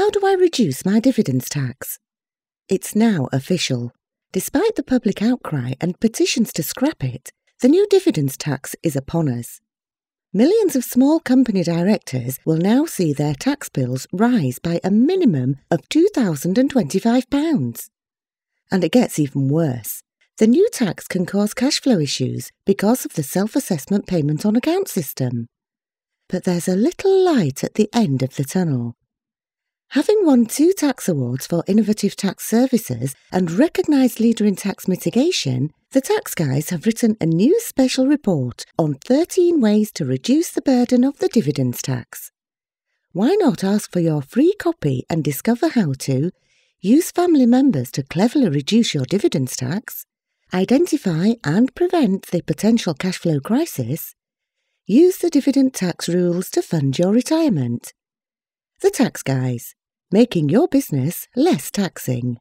How do I reduce my dividends tax? It's now official. Despite the public outcry and petitions to scrap it, the new dividends tax is upon us. Millions of small company directors will now see their tax bills rise by a minimum of £2,025. And it gets even worse. The new tax can cause cash flow issues because of the self assessment payment on account system. But there's a little light at the end of the tunnel. Having won two tax awards for innovative tax services and recognised leader in tax mitigation, the tax guys have written a new special report on 13 ways to reduce the burden of the dividends tax. Why not ask for your free copy and discover how to use family members to cleverly reduce your dividends tax, identify and prevent the potential cash flow crisis, use the dividend tax rules to fund your retirement. The Tax Guys making your business less taxing.